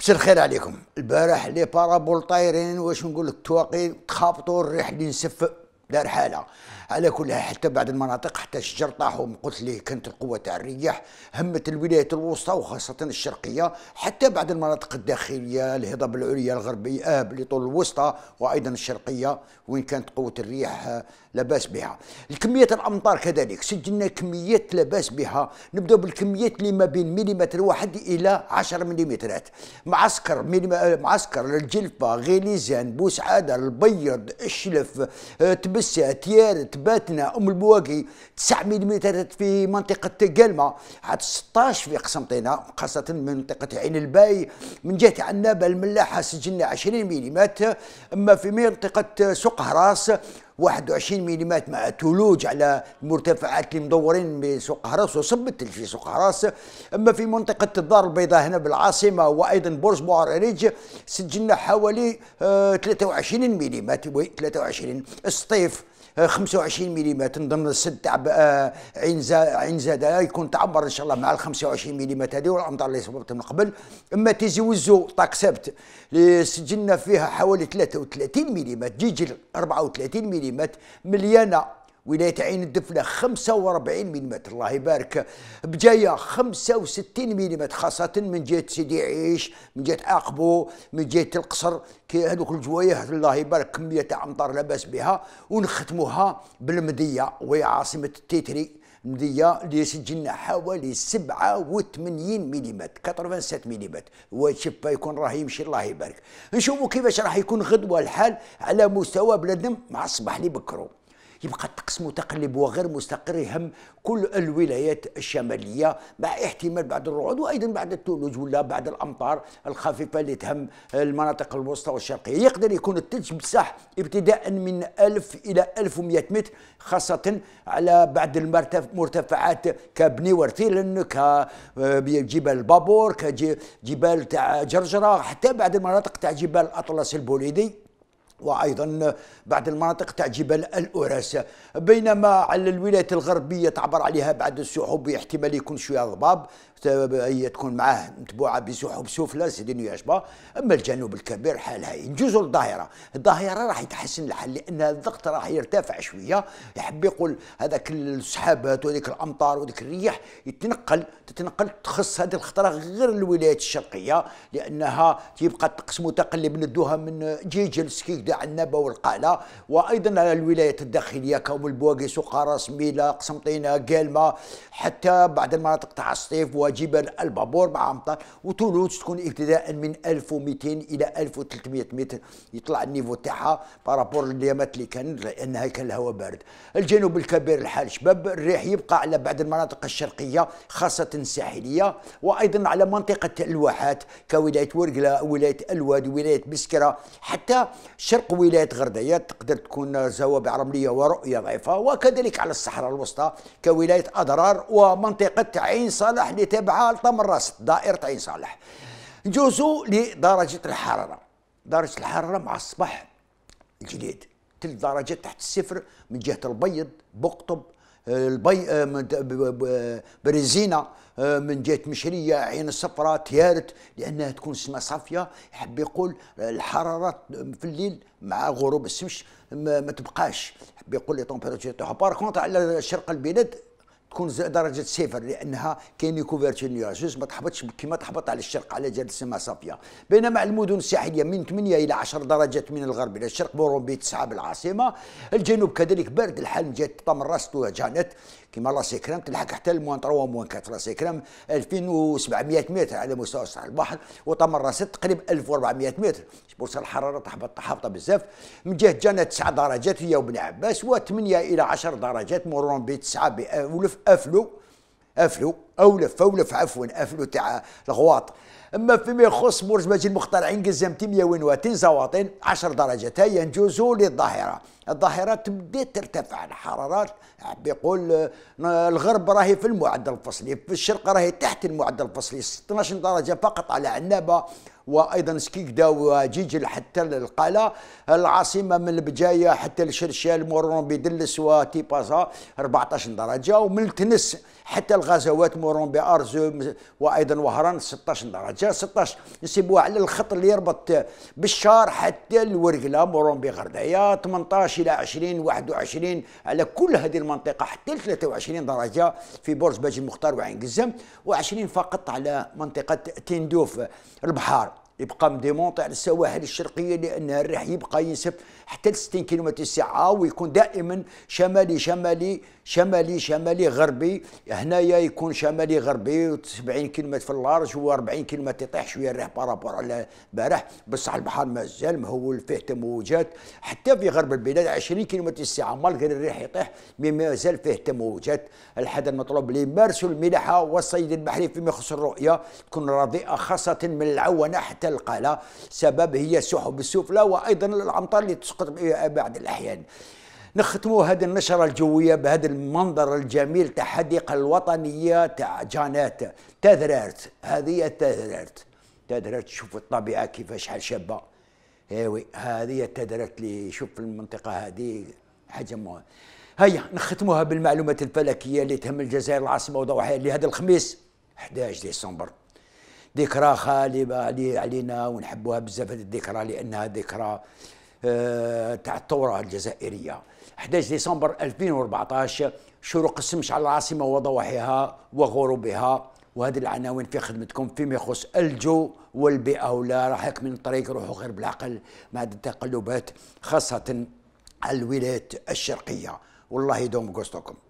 مساء الخير عليكم البارح لي بارابول طايرين واش نقول لك تواقي تخابطوا الريح اللي نسف دار حاله على كلها حتى بعد المناطق حتى الشجر طاح قلت ليه كانت القوه تاع الرياح همت الولايات الوسطى وخاصه الشرقيه حتى بعد المناطق الداخليه الهضاب العليا الغربيه آه اللي طول الوسطى وايضا الشرقيه وين كانت قوه الرياح آه، لاباس بها الكميات الامطار كذلك سجلنا كميات لاباس بها نبدا بالكميات اللي ما بين مليمتر واحد الى 10 مليمترات معسكر آه، معسكر الجلفه غليزان بوسعاده البيض الشلف آه تلبسها تيار تباتنا ام البواقي 9 ملم في منطقه قلمه عاد 16 في قسمطينه خاصه منطقه عين الباي من جهه عنابه الملاحه سجلنا 20 ملم اما في منطقه سوق هراس 21 ملم مع تولوج على المرتفعات اللي مدورين بسوق هراس وصبت في سوق هراس اما في منطقه الدار البيضاء هنا بالعاصمه وايضا برج معرج سجلنا حوالي 23 ملم 23 الصيف 25 ملم نظن السد تاع عين عين زاده يكون تعبر ان شاء الله مع ال 25 ملم هذه والامطار اللي صببت من قبل اما تيزي وزو طاكسبت اللي سجلنا فيها حوالي 33 ملم تجي 34 ملم مليانه ولايه عين الدفنه 45 ملم الله يبارك بجايه 65 ملم خاصه من جهه سيدي عيش من جهه عقبو من جهه القصر كي هذوك الجوايه الله يبارك كميه تاع امطار باس بها ونختموها بالمديه وهي عاصمه التتري مدية اللي سجلنا حوالي 87 ملم 87 ملم وشفا يكون راه يمشي الله يبارك نشوفوا كيفاش راح يكون غدوه الحال على مستوى بلادنا مع الصباح اللي بكرو يبقى الطقس متقلب وغير مستقر يهم كل الولايات الشماليه مع احتمال بعض الرعود وايضا بعد الثلوج ولا بعد الامطار الخفيفه اللي تهم المناطق الوسطى والشرقيه يقدر يكون الثلج بصح ابتداء من 1000 الى 1100 متر خاصه على بعض المرتفعات كبني ورثيلن كجبال آه، بابور كجبال تاع جرجره حتى بعض المناطق تاع جبال الاطلس البوليدي وأيضا بعض المناطق تاع جبال الأوراس بينما على الولايات الغربية تعبر عليها بعد السحب احتمال يكون شوية ضباب هي تكون معاه متبوعة بسحب سفلى سيدي نياشبا أما الجنوب الكبير حال هاي ينجزوا الظاهرة الظاهرة راح يتحسن الحال لأن الضغط راح يرتفع شوية يحب يقول هذاك السحابات وهذيك الأمطار وذيك الرياح يتنقل تتنقل تخص هذه الخطرة غير الولايات الشرقية لأنها تبقى الطقس متقلب ندوها من جيجل سكيكدا عنابه والقعله وايضا على الولايات الداخليه كهم البواقيس وقراص ميلا قسنطينه قالمه حتى بعض المناطق تاع الصيف وجبال البابور مع امطار وتولوج تكون ابتداء من 1200 الى 1300 متر يطلع النيفو تاعها بارابور لليامات اللي كان لانها كان الهواء بارد الجنوب الكبير الحال شباب الريح يبقى على بعض المناطق الشرقيه خاصه الساحليه وايضا على منطقه الواحات كولايه ورقله ولايه الواد ولايه بسكره حتى شرق ولايه غردايه تقدر تكون زوابع رمليه ورؤيه ضعيفه وكذلك على الصحراء الوسطى كولايه اضرار ومنطقه عين صالح اللي تابعه لطمراس دائره عين صالح نجوزوا لدرجه الحراره درجه الحراره مع الصباح الجديد تلت درجات تحت الصفر من جهه البيض بقطب البي آه، بريزينا آه، من جهه مشريه عين الصفراء تيارت لانها تكون السماء صافيه يحب يقول الحراره في الليل مع غروب الشمس ما, تبقاش يحب يقول لي طومبيراتور بار كونتر على شرق البلاد تكون درجه صفر لانها كاين كوفرتور نيراجوس ما تحبطش كما تحبط على الشرق على جال السما صافيه بينما المدن الساحليه من 8 الى 10 درجات من الغرب الى الشرق بورومبي 9 بالعاصمه الجنوب كذلك بارد الحال من جهه طمراست جانت كما لا سيكرام تلحق حتى الموان 3 موان 4 لا سيكرام 2700 متر على مستوى سطح البحر وتمرست تقريبا 1400 متر بورصه الحراره تحبط حابطه بزاف من جهه جانت 9 درجات هي وبن عباس و8 الى 10 درجات مورون ب 9 بألف قفلوا قفلوا اولف فولف عفوا افلو تاع الغواط اما فيما يخص برج ماجي المخترعين وين واتين زواطين 10 درجات هيا نجوزو للظاهره الظاهره تبدا ترتفع الحرارات بيقول آه، الغرب راهي في المعدل الفصلي في الشرق راهي تحت المعدل الفصلي 16 درجه فقط على عنابه وايضا سكيكدا وجيجل حتى القلا العاصمه من البجايه حتى لشرشال مورون بيدلس وتيبازا 14 درجه ومن تنس حتى الغزوات مورون بي ارزو وايضا وهران 16 درجه 16 نسيبوها على الخط اللي يربط بالشار حتى الورقله مورون بي غردايه 18 الى 20 21 على كل هذه المنطقه حتى 23 درجه في برج باجي المختار وعين قزم و20 فقط على منطقه تندوف البحار يبقى مديمونطي على السواحل الشرقيه لان الريح يبقى ينسف حتى ل 60 كيلومتر الساعه ويكون دائما شمالي شمالي شمالي شمالي غربي هنايا يكون شمالي غربي 70 كيلومتر في اللارج و 40 كيلومتر يطيح شويه الريح بارابور على البارح بصح البحر مازال مهول فيه تموجات حتى في غرب البلاد 20 كيلومتر الساعه مالغير الريح يطيح مي مازال فيه تموجات الحد المطلوب اللي يمارسوا الملاحه والصيد البحري فيما يخص الرؤيه تكون رديئه خاصه من العونه حتى تلقى القلة سبب هي سحب السفلى وأيضا الأمطار اللي تسقط بعض الأحيان نختموا هذه النشرة الجوية بهذا المنظر الجميل تاع الحديقة الوطنية تاع جانات تذررت هذه تذررت تذررت شوف الطبيعة كيفاش شحال شابة ايوي هذه تذررت اللي شوف المنطقة هذه حاجة مهمة هيا نختموها بالمعلومات الفلكية اللي تهم الجزائر العاصمة وضوحها لهذا الخميس 11 ديسمبر ذكرى خالبه علينا ونحبوها بزاف هذه الذكرى لانها ذكرى آه، تاع الثوره الجزائريه 11 ديسمبر 2014 شروق السمش على العاصمه وضواحيها وغروبها وهذه العناوين في خدمتكم فيما يخص الجو والبيئه ولا راحك من الطريق روحوا غير بالعقل مع التقلبات خاصه على الولايات الشرقيه والله يدوم قصتكم